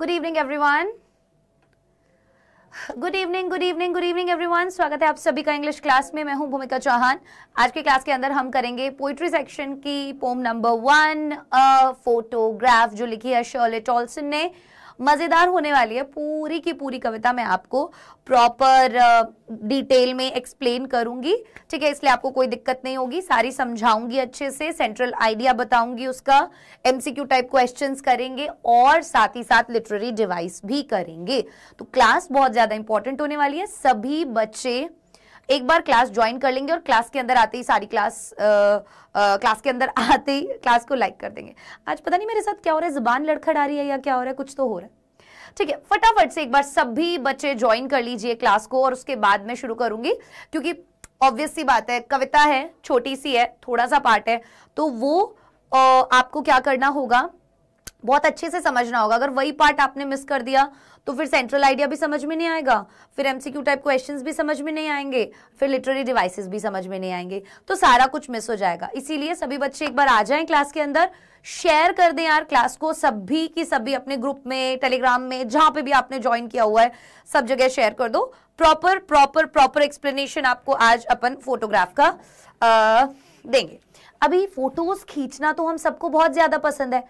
Good evening everyone good evening good evening good evening everyone स्वागत है आप सभी का इंग्लिश क्लास में मैं हूं भूमिका चौहान आज के क्लास के अंदर हम करेंगे पोइट्री सेक्शन की पोम नंबर वन फोटोग्राफ जो लिखी है शर्ले टॉल्सन ने मज़ेदार होने वाली है पूरी की पूरी कविता मैं आपको प्रॉपर डिटेल में एक्सप्लेन करूंगी ठीक है इसलिए आपको कोई दिक्कत नहीं होगी सारी समझाऊंगी अच्छे से सेंट्रल आइडिया बताऊंगी उसका एमसीक्यू टाइप क्वेश्चन करेंगे और साथ ही साथ लिटरेरी डिवाइस भी करेंगे तो क्लास बहुत ज़्यादा इंपॉर्टेंट होने वाली है सभी बच्चे एक बार क्लास ज्वाइन कर लेंगे और क्लास के अंदर आते ही सारी क्लास आ, आ, क्लास के अंदर आते ही क्लास को लाइक कर देंगे आज पता नहीं मेरे साथ क्या हो रहा है जुबान आ रही है या क्या हो रहा है कुछ तो हो रहा है ठीक है फटाफट से एक बार सभी बच्चे ज्वाइन कर लीजिए क्लास को और उसके बाद में शुरू करूंगी क्योंकि ऑब्वियस सी बात है कविता है छोटी सी है थोड़ा सा पार्ट है तो वो आपको क्या करना होगा बहुत अच्छे से समझना होगा अगर वही पार्ट आपने मिस कर दिया तो फिर सेंट्रल आइडिया भी समझ में नहीं आएगा फिर एमसीक्यू टाइप क्वेश्चंस भी समझ में नहीं आएंगे फिर लिटरेरी डिवाइसेस भी समझ में नहीं आएंगे तो सारा कुछ मिस हो जाएगा इसीलिए सभी बच्चे एक बार आ जाएं क्लास के अंदर शेयर कर दें यार क्लास को सभी की सभी अपने ग्रुप में टेलीग्राम में जहां पर भी आपने ज्वाइन किया हुआ है सब जगह शेयर कर दो प्रॉपर प्रॉपर प्रॉपर एक्सप्लेनेशन आपको आज अपन फोटोग्राफ का आ, देंगे अभी फोटोज खींचना तो हम सबको बहुत ज्यादा पसंद है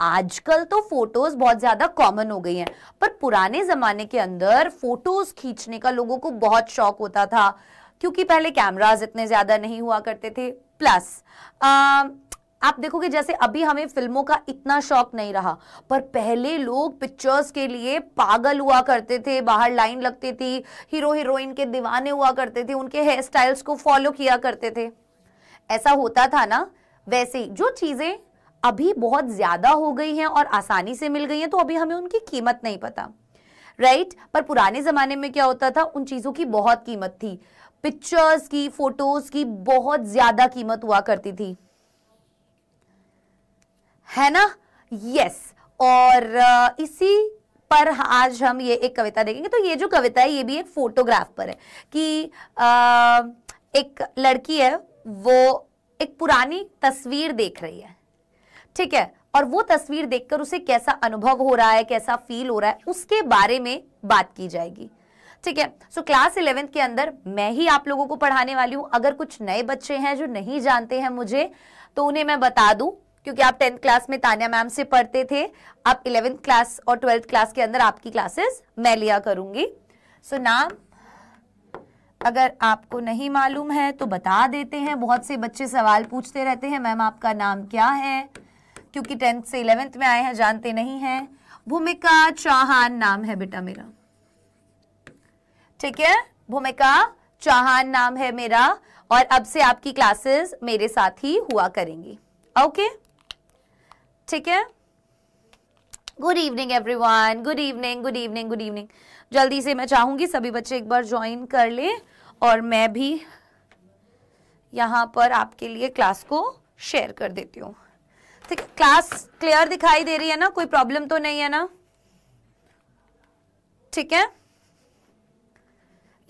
आजकल तो फोटोज बहुत ज्यादा कॉमन हो गई हैं पर पुराने जमाने के अंदर फोटोज खींचने का लोगों को बहुत शौक होता था क्योंकि पहले कैमराज इतने ज्यादा नहीं हुआ करते थे प्लस आ, आप देखोगे जैसे अभी हमें फिल्मों का इतना शौक नहीं रहा पर पहले लोग पिक्चर्स के लिए पागल हुआ करते थे बाहर लाइन लगती थी हीरो हीरोइन के दीवाने हुआ करते थे उनके हेयर स्टाइल्स को फॉलो किया करते थे ऐसा होता था ना वैसे जो चीज़ें अभी बहुत ज़्यादा हो गई हैं और आसानी से मिल गई हैं तो अभी हमें उनकी कीमत नहीं पता राइट right? पर पुराने ज़माने में क्या होता था उन चीज़ों की बहुत कीमत थी पिक्चर्स की फोटोज़ की बहुत ज़्यादा कीमत हुआ करती थी है ना यस yes. और इसी पर आज हम ये एक कविता देखेंगे तो ये जो कविता है ये भी एक फोटोग्राफ पर है कि एक लड़की है वो एक पुरानी तस्वीर देख रही है ठीक है और वो तस्वीर देखकर उसे कैसा अनुभव हो रहा है कैसा फील हो रहा है उसके बारे में बात की जाएगी ठीक है सो क्लास इलेवेंथ के अंदर मैं ही आप लोगों को पढ़ाने वाली हूं अगर कुछ नए बच्चे हैं जो नहीं जानते हैं मुझे तो उन्हें मैं बता दू क्योंकि आप टेंथ क्लास में तानिया मैम से पढ़ते थे आप इलेवेंथ क्लास और ट्वेल्थ क्लास के अंदर आपकी क्लासेस मैं लिया करूंगी सो so, नाम अगर आपको नहीं मालूम है तो बता देते हैं बहुत से बच्चे सवाल पूछते रहते हैं मैम आपका नाम क्या है क्योंकि टेंथ से इलेवेंथ में आए हैं जानते नहीं हैं भूमिका चौहान नाम है बेटा मेरा ठीक है भूमिका चौहान नाम है मेरा और अब से आपकी क्लासेस मेरे साथ ही हुआ करेंगी ओके ठीक है good evening everyone good evening good evening good evening जल्दी से मैं चाहूंगी सभी बच्चे एक बार ज्वाइन कर ले और मैं भी यहां पर आपके लिए क्लास को शेयर कर देती हूँ ठीक क्लास क्लियर दिखाई दे रही है ना कोई प्रॉब्लम तो नहीं है ना ठीक है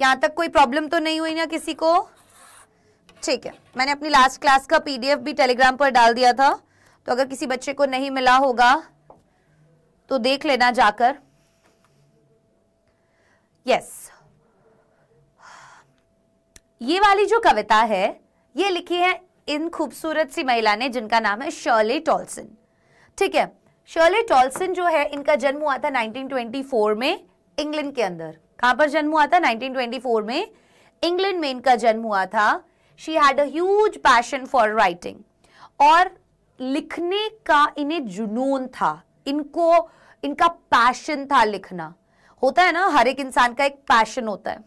यहां तक कोई प्रॉब्लम तो नहीं हुई ना किसी को ठीक है मैंने अपनी लास्ट क्लास का पीडीएफ भी टेलीग्राम पर डाल दिया था तो अगर किसी बच्चे को नहीं मिला होगा तो देख लेना जाकर यस yes. ये वाली जो कविता है ये लिखी है इन खूबसूरत सी महिला ने जिनका नाम है शर्ले टॉल्सन ठीक है शर्ले टॉल्सन जो है इनका जन्म हुआ था 1924 में इंग्लैंड के अंदर कहां पर जन्म हुआ था 1924 में इंग्लैंड में इनका जन्म हुआ था she had a huge passion for writing और लिखने का इन्हें जुनून था इनको इनका पैशन था लिखना होता है ना हर एक इंसान का एक पैशन होता है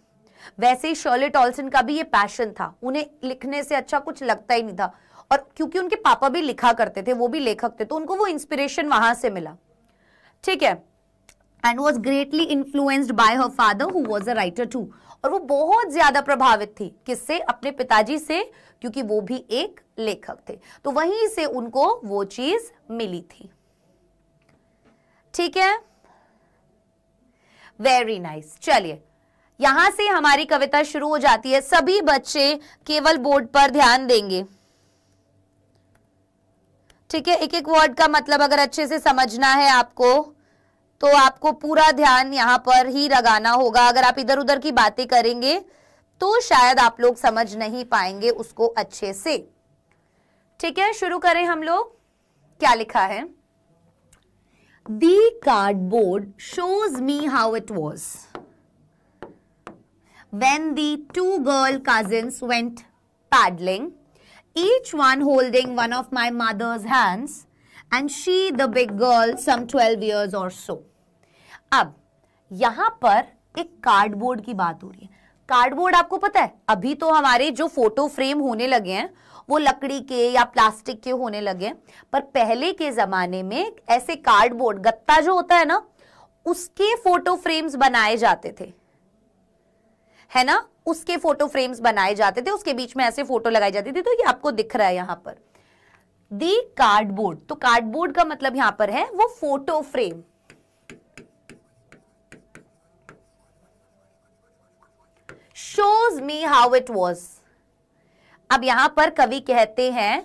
वैसे ही शर्लेट ऑल्सन का भी ये पैशन था उन्हें लिखने से अच्छा कुछ लगता ही नहीं था और क्योंकि उनके पापा भी लिखा करते थे वो भी लेखक थे तो उनको वो इंस्पिरेशन वहां से मिला ठीक है and was greatly influenced by her father who was a writer too और वो बहुत ज्यादा प्रभावित थी किससे अपने पिताजी से क्योंकि वो भी एक लेखक थे तो वहीं से उनको वो चीज मिली थी ठीक है वेरी नाइस nice. चलिए यहां से हमारी कविता शुरू हो जाती है सभी बच्चे केवल बोर्ड पर ध्यान देंगे ठीक है एक एक वर्ड का मतलब अगर अच्छे से समझना है आपको तो आपको पूरा ध्यान यहां पर ही लगाना होगा अगर आप इधर उधर की बातें करेंगे तो शायद आप लोग समझ नहीं पाएंगे उसको अच्छे से ठीक है शुरू करें हम लोग क्या लिखा है the cardboard shows me how it was when the two girl cousins went paddling, each one holding one of my mother's hands and she the big girl some 12 years or so. ab yahan par ek cardboard ki baat ho rahi hai cardboard आपको पता है अभी तो हमारे जो photo frame होने लगे हैं वो लकड़ी के या प्लास्टिक के होने लगे हैं पर पहले के ज़माने में ऐसे कार्डबोर्ड गत्ता जो होता है ना उसके फोटो फ्रेम्स बनाए जाते थे है ना उसके फोटो फ्रेम्स बनाए जाते थे उसके बीच में ऐसे फोटो लगाई जाती थी तो ये आपको दिख रहा है यहाँ पर दी कार्डबोर्ड तो कार्डबोर्ड का मतलब यहां पर है वो photo frame shows me how it was अब यहां पर कवि कहते हैं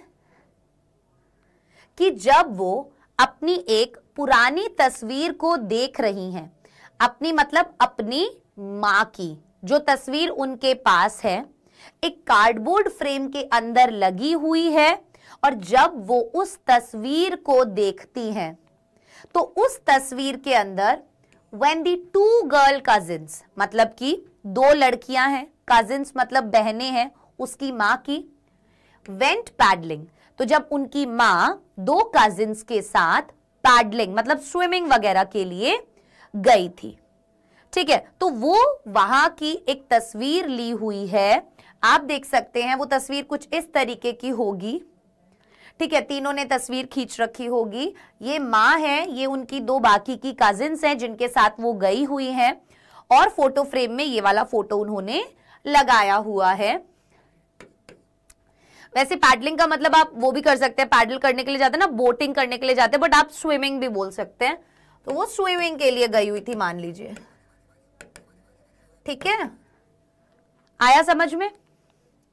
कि जब वो अपनी एक पुरानी तस्वीर को देख रही हैं अपनी मतलब अपनी मां की जो तस्वीर उनके पास है एक कार्डबोर्ड फ्रेम के अंदर लगी हुई है और जब वो उस तस्वीर को देखती हैं तो उस तस्वीर के अंदर when the two girl cousins मतलब कि दो लड़कियां हैं कजिन्स मतलब बहनें हैं उसकी माँ की वेंट पैडलिंग तो जब उनकी माँ दो कजिन्स के साथ पैडलिंग मतलब स्विमिंग वगैरह के लिए गई थी ठीक है तो वो वहां की एक तस्वीर ली हुई है आप देख सकते हैं वो तस्वीर कुछ इस तरीके की होगी ठीक है तीनों ने तस्वीर खींच रखी होगी ये माँ है ये उनकी दो बाकी की कजिन्स हैं जिनके साथ वो गई हुई हैं और फोटो फ्रेम में ये वाला फोटो उन्होंने लगाया हुआ है वैसे पैडलिंग का मतलब आप वो भी कर सकते हैं पैडल करने के लिए जाते हैं ना बोटिंग करने के लिए जाते हैं बट आप स्विमिंग भी बोल सकते हैं तो वो स्विमिंग के लिए गई हुई थी मान लीजिए ठीक है आया समझ में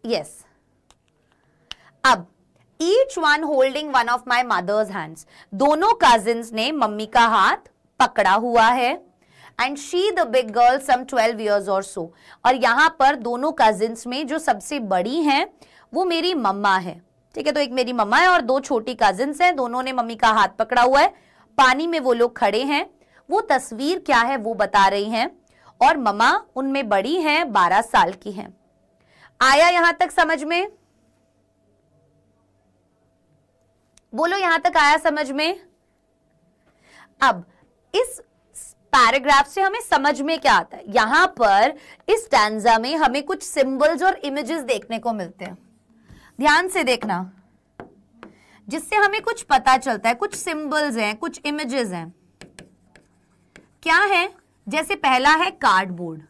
यस yes. अब each one holding one of my mother's hands दोनों कजिन ने मम्मी का हाथ पकड़ा हुआ है and she the big girl some twelve years or so और यहां पर दोनों कजिन्स में जो सबसे बड़ी हैं वो मेरी मम्मा है ठीक है तो एक मेरी मम्मा है और दो छोटी कजिन हैं दोनों ने मम्मी का हाथ पकड़ा हुआ है पानी में वो लोग खड़े हैं वो तस्वीर क्या है वो बता रही हैं और ममा उनमें बड़ी हैं बारह साल की हैं आया यहां तक समझ में बोलो यहां तक आया समझ में अब इस पैराग्राफ से हमें समझ में क्या आता है यहां पर इस टैंजा में हमें कुछ सिंबल्स और इमेजेस देखने को मिलते हैं ध्यान से देखना जिससे हमें कुछ पता चलता है कुछ सिंबल्स हैं कुछ इमेजेस हैं क्या है जैसे पहला है कार्डबोर्ड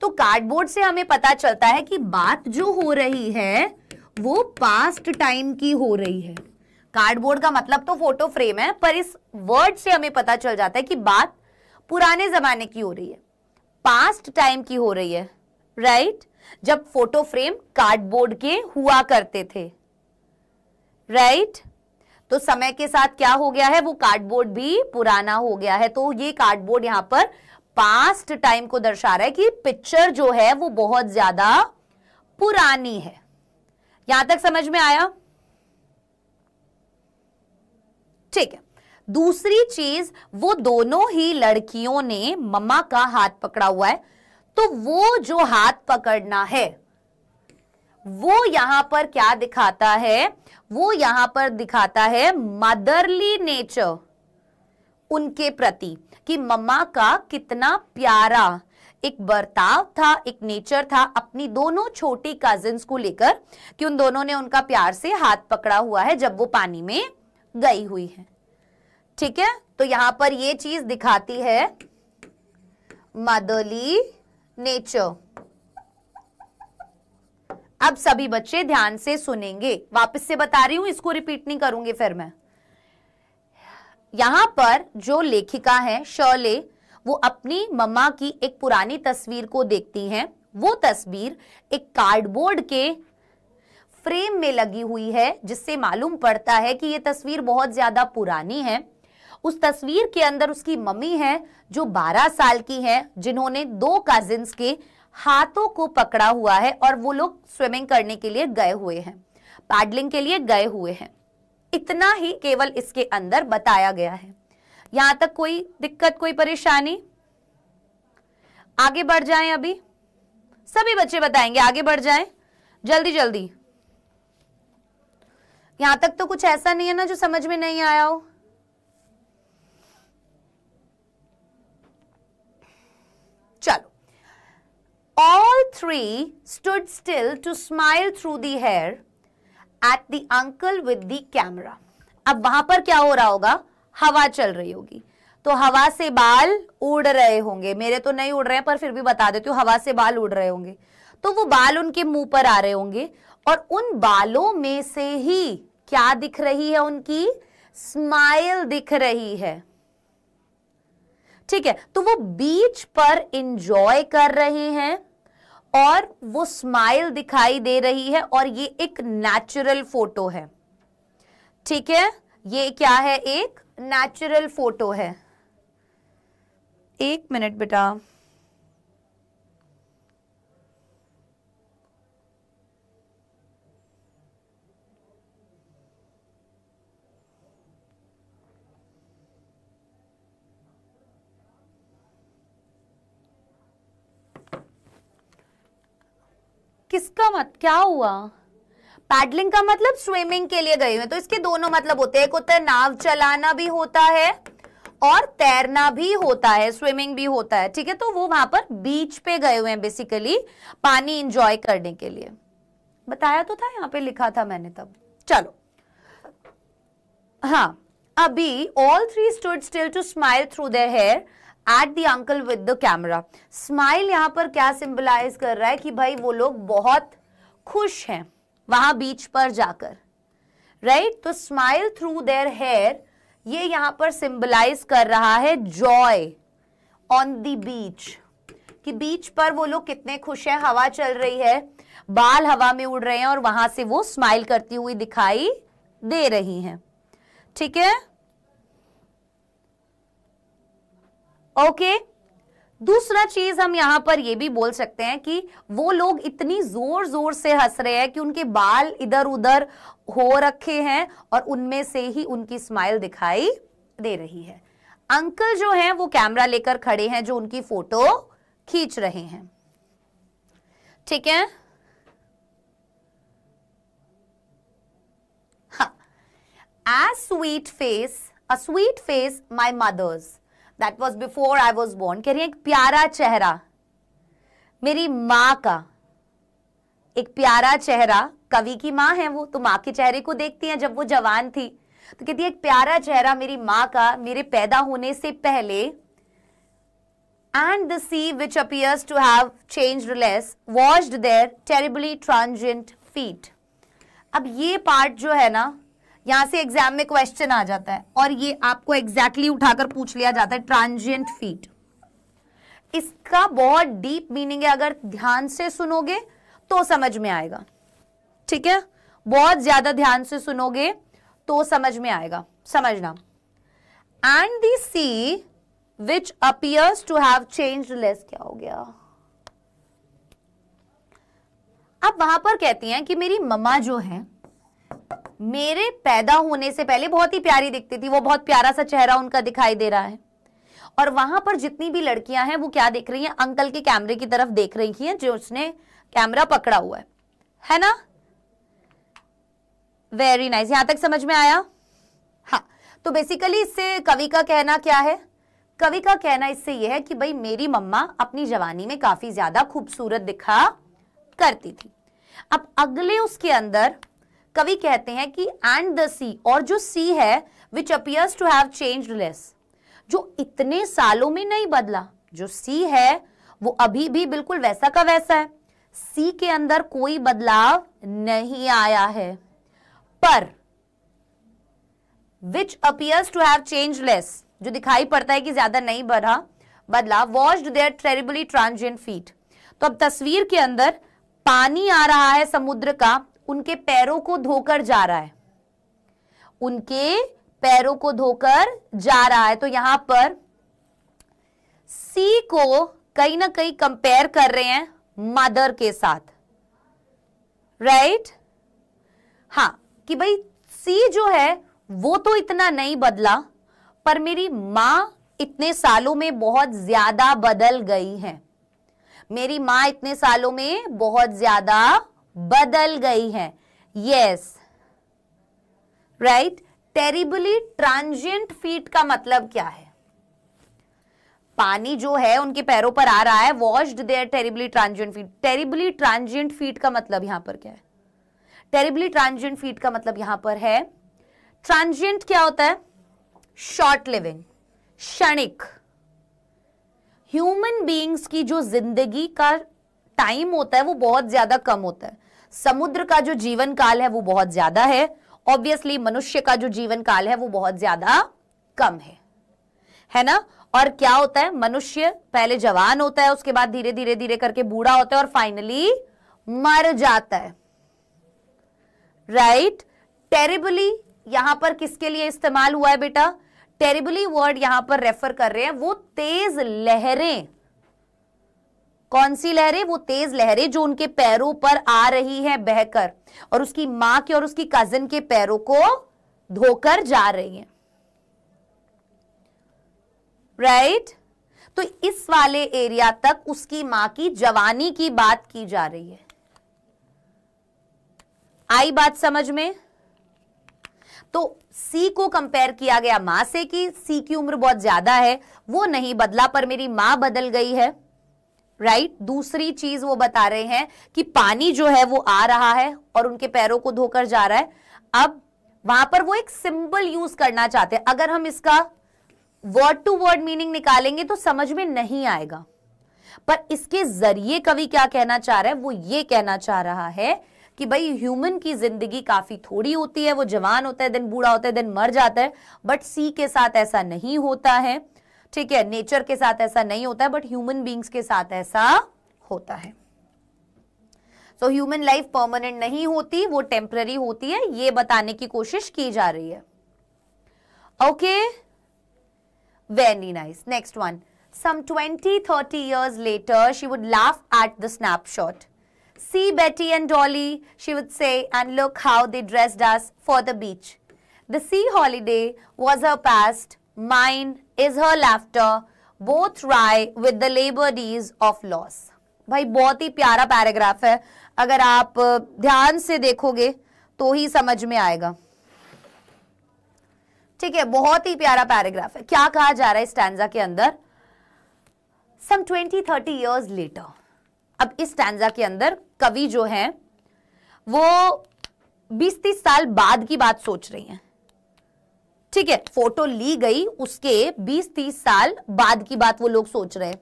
तो कार्डबोर्ड से हमें पता चलता है कि बात जो हो रही है वो पास्ट टाइम की हो रही है कार्डबोर्ड का मतलब तो फोटो फ्रेम है पर इस वर्ड से हमें पता चल जाता है कि बात पुराने जमाने की हो रही है पास्ट टाइम की हो रही है राइट जब फोटो फ्रेम कार्डबोर्ड के हुआ करते थे राइट तो समय के साथ क्या हो गया है वो कार्डबोर्ड भी पुराना हो गया है तो ये कार्डबोर्ड यहां पर पास्ट टाइम को दर्शा रहा है कि पिक्चर जो है वो बहुत ज्यादा पुरानी है यहां तक समझ में आया ठीक है दूसरी चीज वो दोनों ही लड़कियों ने मम्मा का हाथ पकड़ा हुआ है तो वो जो हाथ पकड़ना है वो यहां पर क्या दिखाता है वो यहां पर दिखाता है मदरली नेचर उनके प्रति कि मम्मा का कितना प्यारा एक बर्ताव था एक नेचर था अपनी दोनों छोटी कजिन्स को लेकर कि उन दोनों ने उनका प्यार से हाथ पकड़ा हुआ है जब वो पानी में गई हुई है ठीक है तो यहां पर ये चीज दिखाती है मदली नेचर अब सभी बच्चे ध्यान से सुनेंगे वापस से बता रही हूं इसको रिपीट नहीं करूंगी फिर मैं यहाँ पर जो लेखिका है शौले वो अपनी मम्मा की एक पुरानी तस्वीर को देखती हैं वो तस्वीर एक कार्डबोर्ड के फ्रेम में लगी हुई है जिससे मालूम पड़ता है कि ये तस्वीर बहुत ज़्यादा पुरानी है उस तस्वीर के अंदर उसकी मम्मी है जो 12 साल की है जिन्होंने दो कजिन्स के हाथों को पकड़ा हुआ है और वो लोग स्विमिंग करने के लिए गए हुए हैं पैडलिंग के लिए गए हुए हैं इतना ही केवल इसके अंदर बताया गया है यहां तक कोई दिक्कत कोई परेशानी आगे बढ़ जाएं अभी सभी बच्चे बताएंगे आगे बढ़ जाएं जल्दी जल्दी यहां तक तो कुछ ऐसा नहीं है ना जो समझ में नहीं आया हो चलो all three stood still to smile through the hair at the uncle with the camera अब वहां पर क्या हो रहा होगा हवा चल रही होगी तो हवा से बाल उड़ रहे होंगे मेरे तो नहीं उड़ रहे हैं पर फिर भी बता देती हूँ हवा से बाल उड़ रहे होंगे तो वो बाल उनके मुंह पर आ रहे होंगे और उन बालों में से ही क्या दिख रही है उनकी स्माइल दिख रही है ठीक है तो वो बीच पर इंजॉय कर रहे हैं और वो स्माइल दिखाई दे रही है और ये एक नेचुरल फोटो है ठीक है ये क्या है एक नेचुरल फोटो है एक मिनट बेटा किसका मत क्या हुआ पैडलिंग का मतलब स्विमिंग के लिए गए हुए तो इसके दोनों मतलब होते हैं एक होता है नाव चलाना भी होता है और तैरना भी होता है स्विमिंग भी होता है ठीक है तो वो वहां पर बीच पे गए हुए हैं बेसिकली पानी इंजॉय करने के लिए बताया तो था यहां पे लिखा था मैंने तब चलो हाँ अभी all three stood still to smile through their hair at the uncle with the camera smile यहाँ पर क्या सिंबलाइज कर रहा है कि भाई वो लोग बहुत खुश हैं वहां बीच पर जाकर राइट right? तो स्माइल थ्रू देयर हेयर ये यहाँ पर सिंबलाइज कर रहा है जॉय ऑन द बीच कि बीच पर वो लोग कितने खुश हैं हवा चल रही है बाल हवा में उड़ रहे हैं और वहां से वो स्माइल करती हुई दिखाई दे रही हैं ठीक है ओके दूसरा चीज हम यहां पर यह भी बोल सकते हैं कि वो लोग इतनी जोर जोर से हंस रहे हैं कि उनके बाल इधर उधर हो रखे हैं और उनमें से ही उनकी स्माइल दिखाई दे रही है अंकल जो हैं वो कैमरा लेकर खड़े हैं जो उनकी फोटो खींच रहे हैं ठीक है हा as sweet face a sweet face my mother's that was before I was born कह रही है एक प्यारा चेहरा मेरी माँ का एक प्यारा चेहरा कवि की माँ है वो तो माँ के चेहरे को देखती है जब वो जवान थी तो कहती है एक प्यारा चेहरा मेरी माँ का मेरे पैदा होने से पहले and the sea which appears to have change less washed their terribly transient feet अब ये पार्ट जो है ना यहां से एग्जाम में क्वेश्चन आ जाता है और ये आपको एग्जैक्टली exactly उठाकर पूछ लिया जाता है ट्रांजियंट फीट इसका बहुत डीप मीनिंग है अगर ध्यान से सुनोगे तो समझ में आएगा ठीक है बहुत ज्यादा ध्यान से सुनोगे तो समझ में आएगा समझना and the sea which appears to have change less क्या हो गया अब वहां पर कहती हैं कि मेरी मम्मा जो है मेरे पैदा होने से पहले बहुत ही प्यारी दिखती थी वो बहुत प्यारा सा चेहरा उनका दिखाई दे रहा है और वहां पर जितनी भी लड़कियां हैं वो क्या देख रही हैं अंकल के कैमरे की तरफ देख रही थी जो उसने कैमरा पकड़ा हुआ है है ना वेरी नाइस यहां तक समझ में आया हाँ तो बेसिकली इससे कवि का कहना क्या है कवि का कहना इससे यह है कि भाई मेरी मम्मा अपनी जवानी में काफी ज्यादा खूबसूरत दिखा करती थी अब अगले उसके अंदर कवि कहते हैं कि एंड द सी और जो सी है which appears to have change less जो इतने सालों में नहीं बदला जो सी है वो अभी भी बिल्कुल वैसा का वैसा है सी के अंदर कोई बदलाव नहीं आया है पर which appears to have change less जो दिखाई पड़ता है कि ज्यादा नहीं बढ़ा बदला wash their terribly transient feet तो अब तस्वीर के अंदर पानी आ रहा है समुद्र का उनके पैरों को धोकर जा रहा है उनके पैरों को धोकर जा रहा है तो यहां पर सी को कहीं ना कहीं कंपेयर कर रहे हैं मदर के साथ राइट right? हाँ कि भाई सी जो है वो तो इतना नहीं बदला पर मेरी मां इतने सालों में बहुत ज्यादा बदल गई है मेरी मां इतने सालों में बहुत ज्यादा बदल गई है yes right terribly transient feet का मतलब क्या है पानी जो है उनके पैरों पर आ रहा है washed their terribly transient feet terribly transient feet का मतलब यहां पर क्या है टेरिबली ट्रांजिएंट फीट का मतलब यहां पर है ट्रांजिएंट क्या होता है शॉर्ट लिविंग क्षणिक ह्यूमन बींग्स की जो जिंदगी का टाइम होता है वो बहुत ज्यादा कम होता है समुद्र का जो जीवन काल है वो बहुत ज्यादा है ऑब्वियसली मनुष्य का जो जीवन काल है वो बहुत ज्यादा कम है है ना और क्या होता है मनुष्य पहले जवान होता है उसके बाद धीरे धीरे धीरे करके बूढ़ा होता है और फाइनली मर जाता है राइट टेरिबली यहां पर किसके लिए इस्तेमाल हुआ है बेटा टेरिबली वर्ड यहां पर रेफर कर रहे हैं वो तेज लहरें कौन सी लहरें वो तेज लहरें जो उनके पैरों पर आ रही है बहकर और उसकी मां के और उसकी कजिन के पैरों को धोकर जा रही है राइट right? तो इस वाले एरिया तक उसकी मां की जवानी की बात की जा रही है आई बात समझ में तो सी को कंपेयर किया गया मां से कि सी की उम्र बहुत ज्यादा है वो नहीं बदला पर मेरी मां बदल गई है राइट right? दूसरी चीज वो बता रहे हैं कि पानी जो है वो आ रहा है और उनके पैरों को धोकर जा रहा है अब वहां पर वो एक सिंबल यूज करना चाहते हैं अगर हम इसका वर्ड टू वर्ड मीनिंग निकालेंगे तो समझ में नहीं आएगा पर इसके जरिए कवि क्या कहना चाह रहा है वो ये कहना चाह रहा है कि भाई ह्यूमन की जिंदगी काफी थोड़ी होती है वो जवान होता है दिन बूढ़ा होता है दिन मर जाता है बट सी के साथ ऐसा नहीं होता है ठीक है नेचर के साथ ऐसा नहीं होता है बट ह्यूमन बींग्स के साथ ऐसा होता है सो ह्यूमन लाइफ परमानेंट नहीं होती वो टेम्पररी होती है ये बताने की कोशिश की जा रही है okay very nice next one some twenty thirty years later she would laugh at the snapshot see Betty and Dolly she would say and look how they dress door the beach the sea holiday was a past mind is her laughter both wry with the laboured ease of loss भाई बहुत ही प्यारा paragraph है अगर आप ध्यान से देखोगे तो ही समझ में आएगा ठीक है बहुत ही प्यारा पैराग्राफ है क्या कहा जा रहा है स्टैंडा के अंदर some twenty thirty years later अब इस स्टैंडा के अंदर कवि जो है वो बीस तीस साल बाद की बात सोच रही हैं ठीक है फोटो ली गई उसके 20-30 साल बाद की बात वो लोग सोच रहे हैं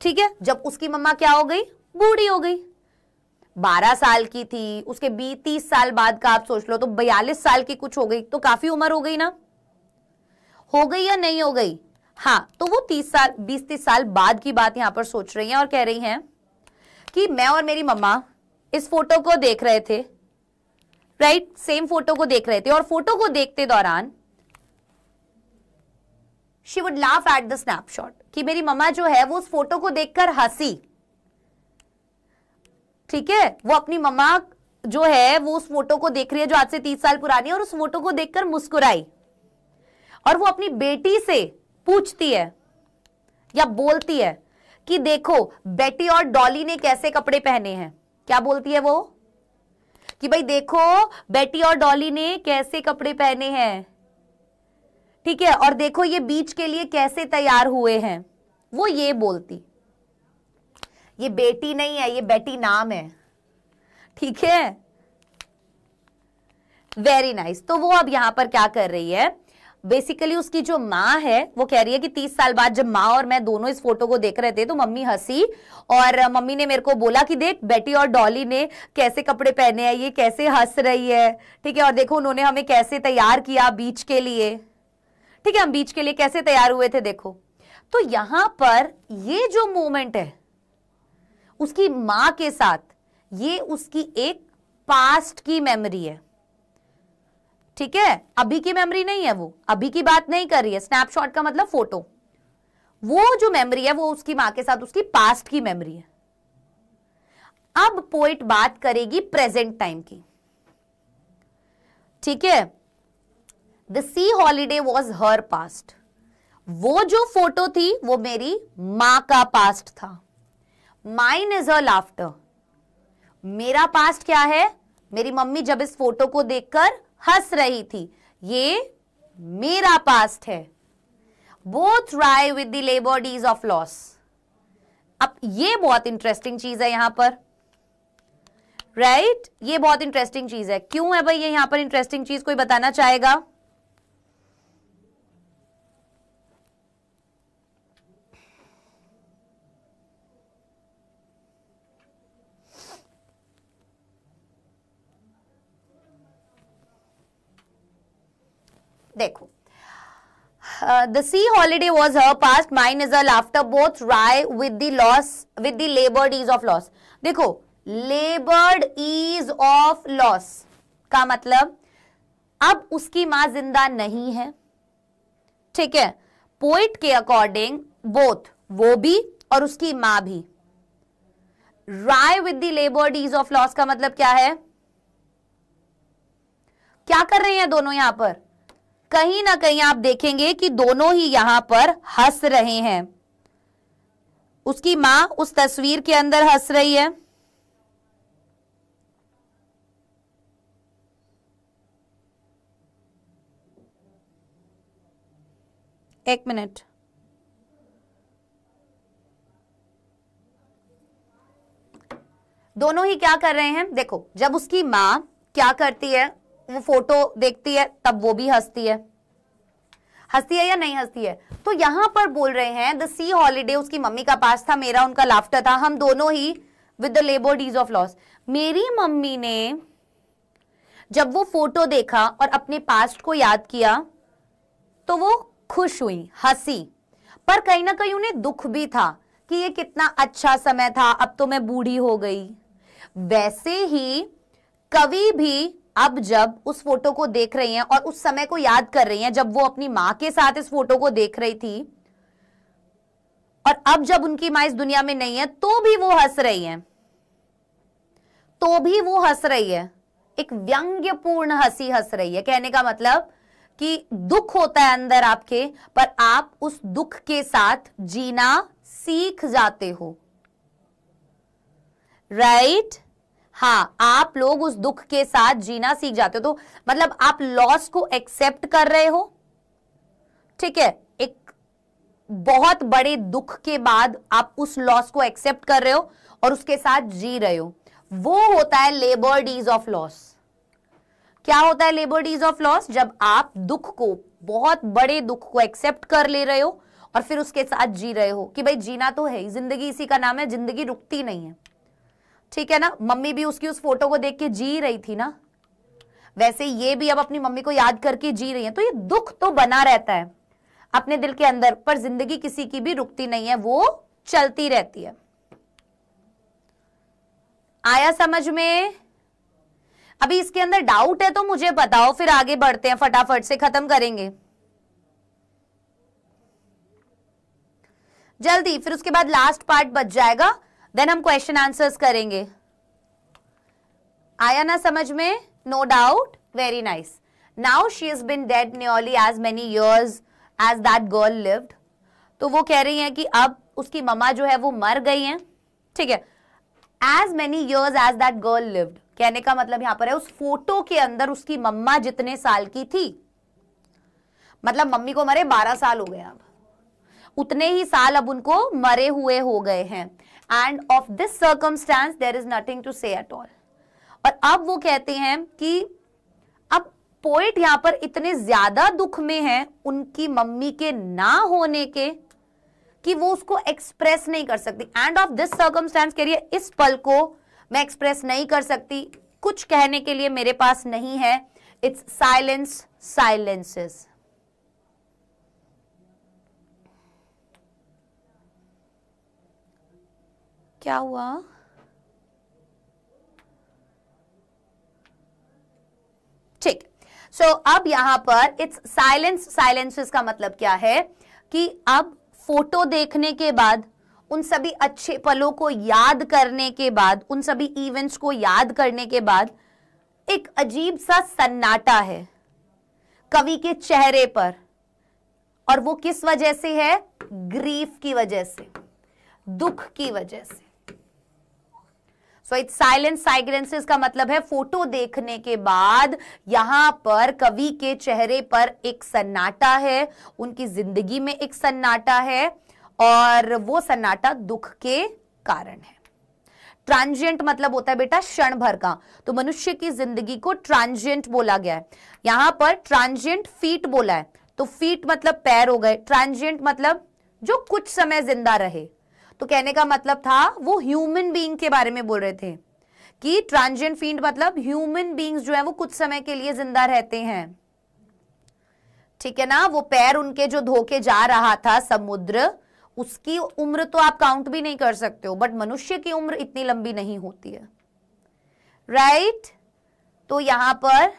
ठीक है जब उसकी मम्मा क्या हो गई बूढ़ी हो गई 12 साल की थी उसके 20-30 साल बाद का आप सोच लो तो 42 साल की कुछ हो गई तो काफी उम्र हो गई ना हो गई या नहीं हो गई हाँ तो वो 30 साल 20-30 साल बाद की बात यहां पर सोच रही है और कह रही है कि मैं और मेरी मम्मा इस फोटो को देख रहे थे राइट सेम फोटो को देख रहे थे और फोटो को देखते दौरान she would laugh at the snapshot कि मेरी मम्मा जो है वो उस फोटो को देखकर हंसी ठीक है वो अपनी मम्मा जो है वो उस फोटो को देख रही है जो आज से तीस साल पुरानी है और उस फोटो को देखकर मुस्कुराई और वो अपनी बेटी से पूछती है या बोलती है कि देखो बेटी और डॉली ने कैसे कपड़े पहने हैं क्या बोलती है वो कि भाई देखो बेटी और डॉली ने कैसे कपड़े पहने हैं ठीक है और देखो ये बीच के लिए कैसे तैयार हुए हैं वो ये बोलती ये बेटी नहीं है ये बेटी नाम है ठीक है वेरी नाइस nice. तो वो अब यहां पर क्या कर रही है बेसिकली उसकी जो माँ है वो कह रही है कि तीस साल बाद जब माँ और मैं दोनों इस फोटो को देख रहे थे तो मम्मी हंसी और मम्मी ने मेरे को बोला कि देख बेटी और डॉली ने कैसे कपड़े पहने हैं ये कैसे हंस रही है ठीक है और देखो उन्होंने हमें कैसे तैयार किया बीच के लिए ठीक है हम बीच के लिए कैसे तैयार हुए थे देखो तो यहां पर ये जो मोमेंट है उसकी माँ के साथ ये उसकी एक पास्ट की मेमोरी है ठीक है अभी की मेमोरी नहीं है वो अभी की बात नहीं कर रही है स्नैपशॉट का मतलब फोटो वो जो मेमोरी है वो उसकी मां के साथ उसकी पास्ट की मेमोरी है अब पोइट बात करेगी प्रेजेंट टाइम की ठीक है the sea holiday was her past वो जो फोटो थी वो मेरी मां का पास्ट था माइन इज अ लाफ्टर मेरा पास्ट क्या है मेरी मम्मी जब इस फोटो को देखकर हंस रही थी ये मेरा पास्ट है both wry with the laboured ease of loss अब ये बहुत इंटरेस्टिंग चीज है यहां पर राइट right? ये बहुत इंटरेस्टिंग चीज है क्यों है भाई ये यहां पर इंटरेस्टिंग चीज कोई बताना चाहेगा देखो the sea holiday was her past mine is after both wry with the loss with the laboured ease of loss देखो लेबर्ड ईज ऑफ लॉस का मतलब अब उसकी मां जिंदा नहीं है ठीक है पोइट के अकॉर्डिंग बोथ वो भी और उसकी मां भी wry with the labour ease of loss का मतलब क्या है क्या कर रहे हैं दोनों यहां पर कहीं ना कहीं आप देखेंगे कि दोनों ही यहां पर हंस रहे हैं उसकी मां उस तस्वीर के अंदर हंस रही है एक मिनट दोनों ही क्या कर रहे हैं देखो जब उसकी मां क्या करती है वो फोटो देखती है तब वो भी हंसती है हंसती है या नहीं हंसती है तो यहां पर बोल रहे हैं द सी हॉलीडे उसकी मम्मी का पास था मेरा उनका लाफ्टर था हम दोनों ही with the laboured ease of loss मेरी मम्मी ने जब वो फोटो देखा और अपने पास्ट को याद किया तो वो खुश हुई हंसी पर कहीं ना कहीं उन्हें दुख भी था कि ये कितना अच्छा समय था अब तो मैं बूढ़ी हो गई वैसे ही कवि भी अब जब उस फोटो को देख रही हैं और उस समय को याद कर रही हैं जब वो अपनी माँ के साथ इस फोटो को देख रही थी और अब जब उनकी माँ इस दुनिया में नहीं है तो भी वो हंस रही है तो भी वो हंस रही है एक व्यंग्यपूर्ण हंसी हंस रही है कहने का मतलब कि दुख होता है अंदर आपके पर आप उस दुख के साथ जीना सीख जाते हो राइट right? हाँ आप लोग उस दुख के साथ जीना सीख जाते हो तो मतलब आप लॉस को एक्सेप्ट कर रहे हो ठीक है एक बहुत बड़े दुख के बाद आप उस लॉस को एक्सेप्ट कर रहे हो और उसके साथ जी रहे हो वो होता है लेबर डीज ऑफ लॉस क्या होता है लेबर डीज ऑफ लॉस जब आप दुख को बहुत बड़े दुख को एक्सेप्ट कर ले रहे हो और फिर उसके साथ जी रहे हो कि भाई जीना तो है जिंदगी इसी का नाम है जिंदगी रुकती नहीं है ठीक है ना मम्मी भी उसकी उस फोटो को देख के जी रही थी ना वैसे ये भी अब अपनी मम्मी को याद करके जी रही है तो ये दुख तो बना रहता है अपने दिल के अंदर पर जिंदगी किसी की भी रुकती नहीं है वो चलती रहती है आया समझ में अभी इसके अंदर डाउट है तो मुझे बताओ फिर आगे बढ़ते हैं फटाफट से खत्म करेंगे जल्दी फिर उसके बाद लास्ट पार्ट बच जाएगा देन हम क्वेश्चन आंसर्स करेंगे आया ना समझ में no doubt very nice now she is been dead nearly as many years as that girl lived तो वो कह रही है कि अब उसकी ममा जो है वो मर गई हैं ठीक है as many years as that girl lived कहने का मतलब यहां पर है उस फोटो के अंदर उसकी मम्मा जितने साल की थी मतलब मम्मी को मरे बारह साल हो गए अब उतने ही साल अब उनको मरे हुए हो गए हैं and of this circumstance there is nothing to say at all और अब वो कहते हैं कि अब पोइट यहां पर इतने ज्यादा दुख में है उनकी मम्मी के ना होने के कि वो उसको एक्सप्रेस नहीं कर सकती एंड ऑफ दिस सर्कमस्टेंस कह रही है इस पल को मैं एक्सप्रेस नहीं कर सकती कुछ कहने के लिए मेरे पास नहीं है इट्स साइलेंस साइलेंसेस क्या हुआ ठीक सो so, अब यहां पर इट्स साइलेंस साइलेंसेस का मतलब क्या है कि अब फोटो देखने के बाद उन सभी अच्छे पलों को याद करने के बाद उन सभी इवेंट्स को याद करने के बाद एक अजीब सा सन्नाटा है कवि के चेहरे पर और वो किस वजह से है ग्रीफ की वजह से दुख की वजह से सो इट साइलेंस साइग्रेंसेस का मतलब है फोटो देखने के बाद यहां पर कवि के चेहरे पर एक सन्नाटा है उनकी जिंदगी में एक सन्नाटा है और वो सन्नाटा दुख के कारण है ट्रांजिएंट मतलब होता है बेटा क्षण भर का तो मनुष्य की जिंदगी को ट्रांजेंट बोला गया है यहां पर ट्रांजेंट फीट बोला है तो फीट मतलब पैर हो गए ट्रांजेंट मतलब जो कुछ समय जिंदा रहे तो कहने का मतलब था वो ह्यूमन बींग के बारे में बोल रहे थे कि ट्रांजेंट फीड मतलब ह्यूमन बीइंग्स जो है वो कुछ समय के लिए जिंदा रहते हैं ठीक है ना वो पैर उनके जो धोके जा रहा था समुद्र उसकी उम्र तो आप काउंट भी नहीं कर सकते हो बट मनुष्य की उम्र इतनी लंबी नहीं होती है राइट right? तो यहां पर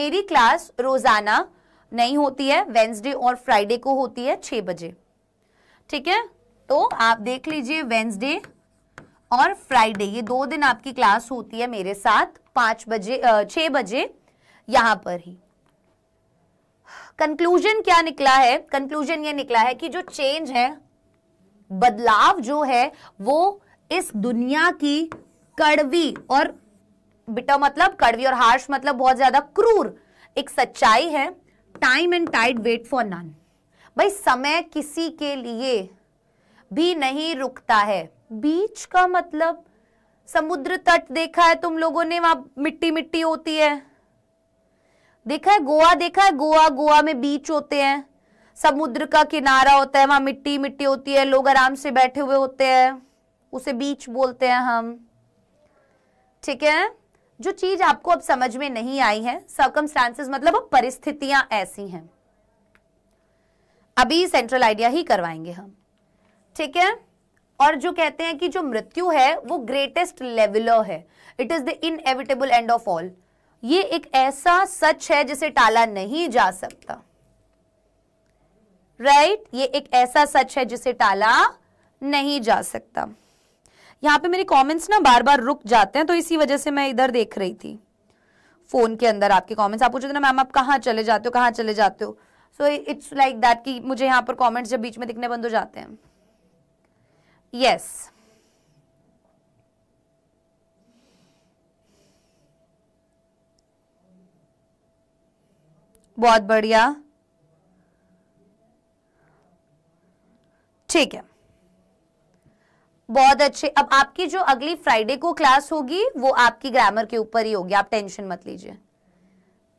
मेरी क्लास रोजाना नहीं होती है वेंसडे और फ्राइडे को होती है छह बजे ठीक है तो आप देख लीजिए वेंसडे और फ्राइडे ये दो दिन आपकी क्लास होती है मेरे साथ पांच बजे छह बजे यहां पर ही कंक्लूजन क्या निकला है कंक्लूजन ये निकला है कि जो चेंज है बदलाव जो है वो इस दुनिया की कड़वी और बिटा मतलब कड़वी और हार्श मतलब बहुत ज्यादा क्रूर एक सच्चाई है time and tide wait for none भाई समय किसी के लिए भी नहीं रुकता है बीच का मतलब समुद्र तट देखा है तुम लोगों ने वहां मिट्टी मिट्टी होती है देखा है गोवा देखा है गोवा गोवा में बीच होते हैं समुद्र का किनारा होता है वहां मिट्टी मिट्टी होती है लोग आराम से बैठे हुए होते हैं उसे बीच बोलते हैं हम ठीक है जो चीज आपको अब समझ में नहीं आई है सर्कमस्टांसेस मतलब अब परिस्थितियां ऐसी हैं अभी सेंट्रल आइडिया ही करवाएंगे हम ठीक है और जो कहते हैं कि जो मृत्यु है वो ग्रेटेस्ट लेवलर है it is the inevitable end of all ये एक ऐसा सच है जिसे टाला नहीं जा सकता राइट right? ये एक ऐसा सच है जिसे टाला नहीं जा सकता यहां पे मेरे कमेंट्स ना बार बार रुक जाते हैं तो इसी वजह से मैं इधर देख रही थी फोन के अंदर आपके कमेंट्स आप पूछते ना मैम आप कहाँ चले जाते हो कहाँ चले जाते हो सो इट्स लाइक दैट कि मुझे यहां पर कमेंट्स जब बीच में दिखने बंद हो जाते हैं Yes. बहुत बढ़िया ठीक है बहुत अच्छे अब आपकी जो अगली फ्राइडे को क्लास होगी वो आपकी ग्रामर के ऊपर ही होगी आप टेंशन मत लीजिए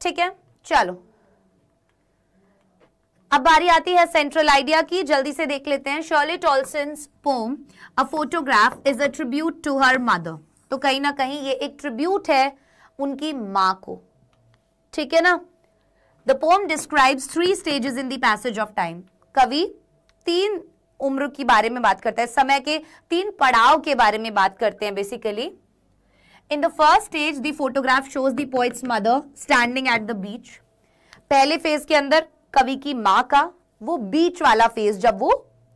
ठीक है चलो अब बारी आती है सेंट्रल आइडिया की जल्दी से देख लेते हैं Shirley Toulson poem a photograph is a tribute to her mother तो कहीं ना कहीं ये एक ट्रिब्यूट है उनकी माँ को ठीक है ना the poem describes three stages in the passage of time कवि तीन उम्र की बारे में बात करता है समय के तीन पड़ाव के बारे में बात करते हैं basically in the first stage the photograph shows the poet's mother standing at the beach पहले फेज के अंदर कवि की माँ का वो बीच वाला फेज जब वो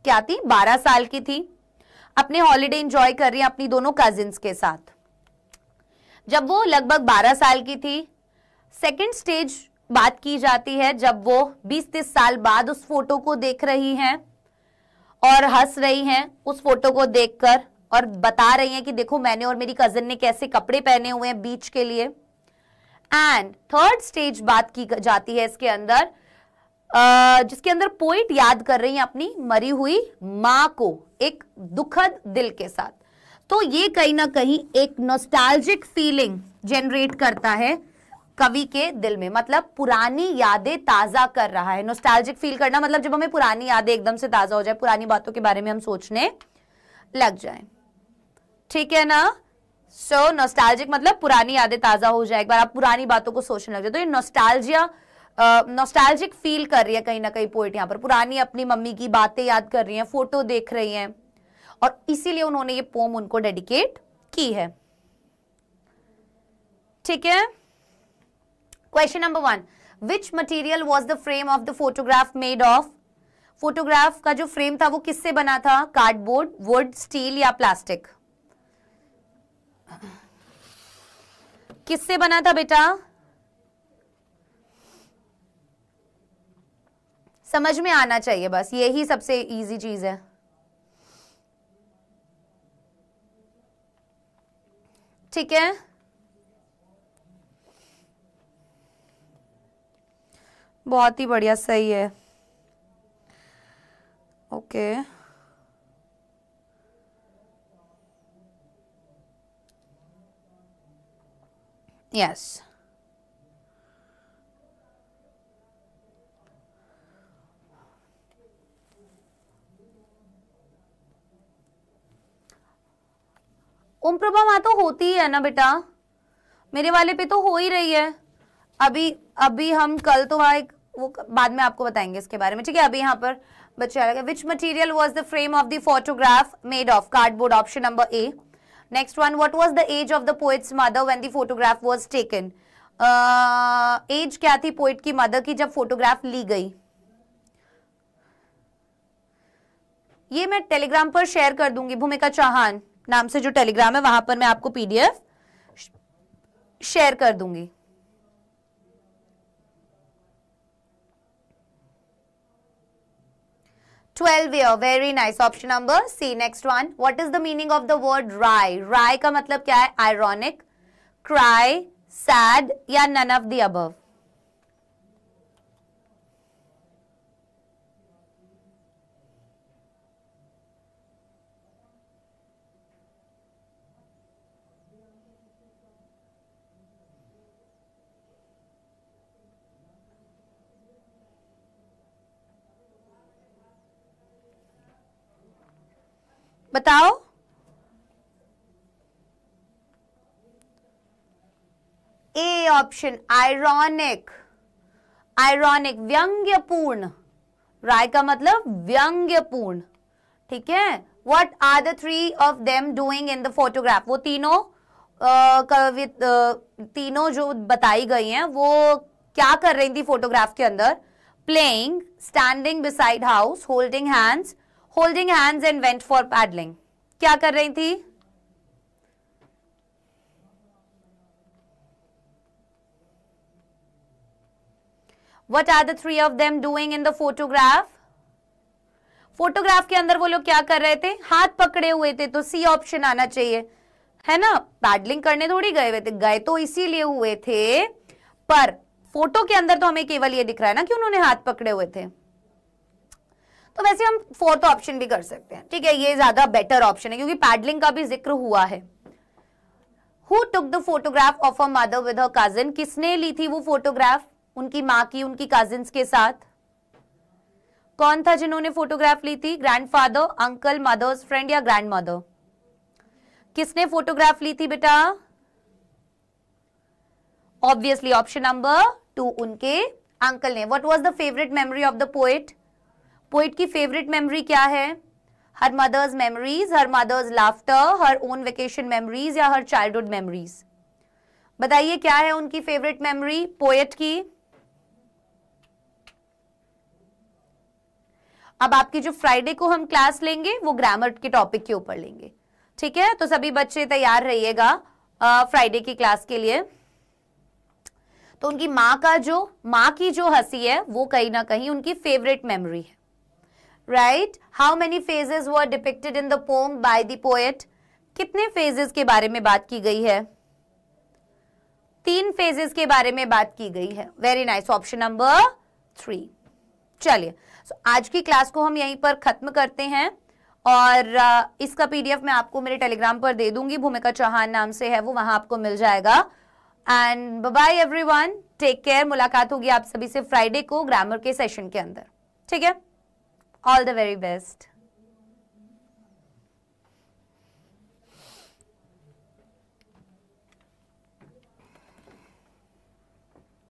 क्या थी बारह साल की थी अपने हॉलीडे इंजॉय कर रही है अपनी दोनों कजिन के साथ जब वो लगभग बारह साल की थी सेकेंड स्टेज बात की जाती है जब वो बीस तीस साल बाद उस फोटो को देख रही हैं और हंस रही हैं उस फोटो को देखकर और बता रही हैं कि देखो मैंने और मेरी कजन ने कैसे कपड़े पहने हुए हैं बीच के लिए एंड थर्ड स्टेज बात की जाती है इसके अंदर जिसके अंदर पोइट याद कर रही है अपनी मरी हुई माँ को एक दुखद दिल के साथ तो ये कहीं ना कहीं एक नोस्टैल्जिक फीलिंग जनरेट करता है कवि के दिल में मतलब पुरानी यादें ताज़ा कर रहा है नोस्टाल्जिक फील करना मतलब जब हमें पुरानी यादें एकदम से ताज़ा हो जाए पुरानी बातों के बारे में हम सोचने लग जाए ठीक है ना सो so, नोस्टाल्जिक मतलब पुरानी यादें ताज़ा हो जाए एक बार आप पुरानी बातों को सोचने लग जाए तो ये नोस्टाल्जिया नॉस्टैल्जिक फील कर रही है कहीं ना कहीं पोइट यहाँ पर पुरानी अपनी मम्मी की बातें याद कर रही हैं फोटो देख रही हैं और इसीलिए उन्होंने ये पोम उनको डेडिकेट की है ठीक है question number one which material was the frame of the photograph made of photograph का जो फ्रेम था वो किससे बना था कार्डबोर्ड वुड स्टील या प्लास्टिक किससे बना था बेटा समझ में आना चाहिए बस यही सबसे ईजी चीज़ है ठीक है बहुत ही बढ़िया सही है okay yes yes. Om Prabha वहां तो होती ही है ना बेटा मेरे वाले पे तो हो ही रही है अभी अभी हम कल तो वहां एक वो बाद में आपको बताएंगे इसके बारे में ठीक है अभी यहाँ पर बच्चे आ which material was the frame of the photograph made of cardboard option number A next one what was the age of the poet's mother when the photograph was taken age क्या थी पोइट की mother की जब photograph ली गई ये मैं Telegram पर share कर दूंगी भूमिका चौहान नाम से जो टेलीग्राम है वहां पर मैं आपको पीडीएफ शेयर कर दूंगी twelve year very nice option number C next one what is the meaning of the word wry wry का मतलब क्या है आयरॉनिक क्राई सैड या नन ऑफ द अबव बताओ ए ऑप्शन आयरॉनिक आयरॉनिक व्यंग्यपूर्ण wry का मतलब व्यंग्यपूर्ण ठीक है what are the three of them doing in the photograph वो तीनों कवि तीनों जो बताई गई हैं वो क्या कर रही थी फोटोग्राफ के अंदर playing standing beside house holding hands holding hands and went for paddling क्या कर रही थी what are the three of them doing in the photograph photograph के अंदर वो लोग क्या कर रहे थे हाथ पकड़े हुए थे तो सी ऑप्शन आना चाहिए है ना पैडलिंग करने थोड़ी गए हुए थे गए तो इसीलिए हुए थे पर फोटो के अंदर तो हमें केवल ये दिख रहा है ना कि उन्होंने हाथ पकड़े हुए थे तो वैसे हम फोर्थ ऑप्शन भी कर सकते हैं ठीक है ये ज्यादा बेटर ऑप्शन है क्योंकि पैडलिंग का भी जिक्र हुआ है who took the photograph of a mother with a cousin किसने ली थी वो फोटोग्राफ उनकी माँ की उनकी कजिन के साथ कौन था जिन्होंने फोटोग्राफ ली थी फादर अंकल मदर्स फ्रेंड या ग्रैंड मदर किसने फोटोग्राफ ली थी बेटा ऑब्वियसली ऑप्शन नंबर टू उनके अंकल ने what was the favourite memory of the poet poet की फेवरेट मेमोरी क्या है her mother's memories her mother's laughter her own vacation memories या हर चाइल्डहुड मेमोरीज बताइए क्या है उनकी फेवरेट मेमोरी पोएट की अब आपकी जो फ्राइडे को हम क्लास लेंगे वो ग्रामर के टॉपिक के ऊपर लेंगे ठीक है तो सभी बच्चे तैयार रहिएगा फ्राइडे की क्लास के लिए तो उनकी माँ का जो माँ की जो हंसी है वो कहीं ना कहीं उनकी फेवरेट मेमोरी है right how many phases were depicted in the poem by the poet कितने फेजेज के बारे में बात की गई है तीन फेजेज के बारे में बात की गई है very nice option number three चलिए so, आज की क्लास को हम यहीं पर खत्म करते हैं और इसका पीडीएफ मैं आपको मेरे टेलीग्राम पर दे दूंगी भूमिका चौहान नाम से है वो वहां आपको मिल जाएगा and bye everyone take care मुलाकात होगी आप सभी से फ्राइडे को ग्रामर के सेशन के अंदर ठीक है All the very best.